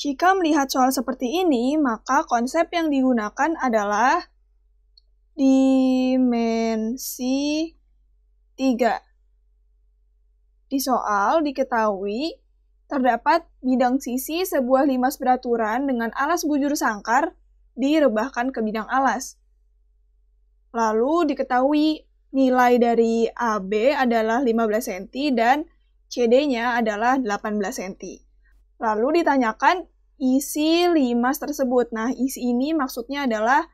Jika melihat soal seperti ini, maka konsep yang digunakan adalah dimensi 3. Di soal diketahui terdapat bidang sisi sebuah limas beraturan dengan alas bujur sangkar direbahkan ke bidang alas. Lalu diketahui nilai dari AB adalah 15 cm dan CD-nya adalah 18 cm. Lalu ditanyakan isi limas tersebut. Nah, isi ini maksudnya adalah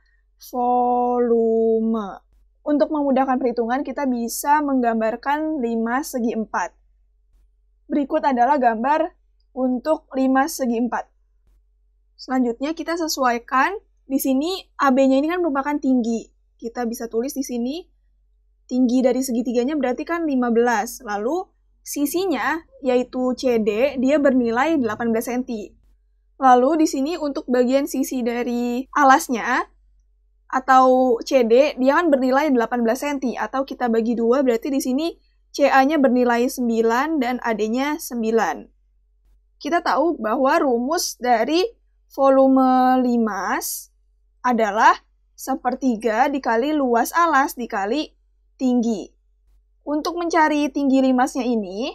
volume. Untuk memudahkan perhitungan, kita bisa menggambarkan limas segi empat. Berikut adalah gambar untuk limas segi empat. Selanjutnya kita sesuaikan. Di sini AB-nya ini kan merupakan tinggi. Kita bisa tulis di sini tinggi dari segitiganya berarti kan 15. Lalu Sisinya, yaitu CD, dia bernilai 18 cm. Lalu di sini untuk bagian sisi dari alasnya atau CD, dia kan bernilai 18 cm atau kita bagi dua berarti di sini CA-nya bernilai 9 dan AD-nya 9. Kita tahu bahwa rumus dari volume limas adalah sepertiga dikali luas alas dikali tinggi. Untuk mencari tinggi limasnya ini,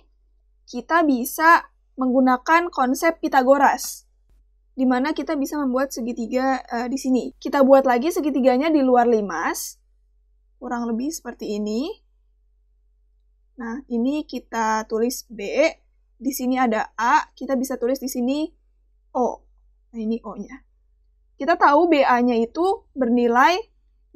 kita bisa menggunakan konsep Pitagoras, di mana kita bisa membuat segitiga uh, di sini. Kita buat lagi segitiganya di luar limas, kurang lebih seperti ini. Nah, ini kita tulis B, di sini ada A, kita bisa tulis di sini O. Nah, ini O-nya. Kita tahu BA-nya itu bernilai 15,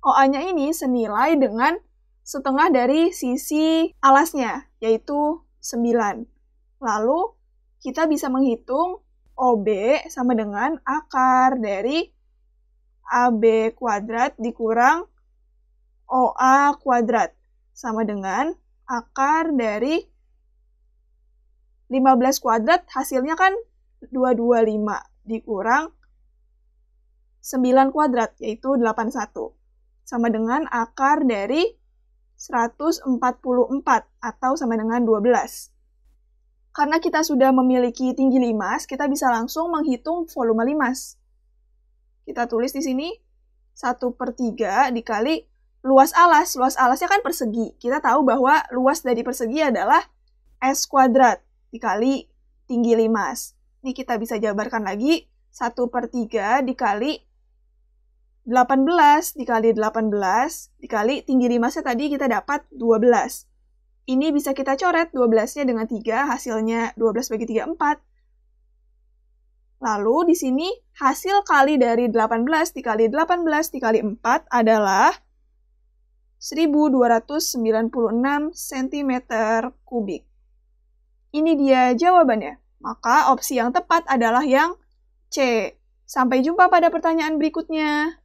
OA-nya ini senilai dengan setengah dari sisi alasnya, yaitu 9. Lalu, kita bisa menghitung OB sama dengan akar dari AB kuadrat dikurang OA kuadrat sama dengan akar dari 15 kuadrat hasilnya kan 225 dikurang 9 kuadrat yaitu 81 sama dengan akar dari 144 atau sama dengan 12. Karena kita sudah memiliki tinggi limas, kita bisa langsung menghitung volume limas. Kita tulis di sini 1 per 3 dikali luas alas. Luas alasnya kan persegi. Kita tahu bahwa luas dari persegi adalah S kuadrat dikali tinggi limas. Ini kita bisa jabarkan lagi. 1 per 3 dikali 18 dikali 18 dikali tinggi limasnya tadi kita dapat 12. Ini bisa kita coret 12-nya dengan 3, hasilnya 12 bagi 3, 4. Lalu di sini hasil kali dari 18 dikali 18 dikali 4 adalah 1296 cm kubik. Ini dia jawabannya. Maka opsi yang tepat adalah yang C. Sampai jumpa pada pertanyaan berikutnya.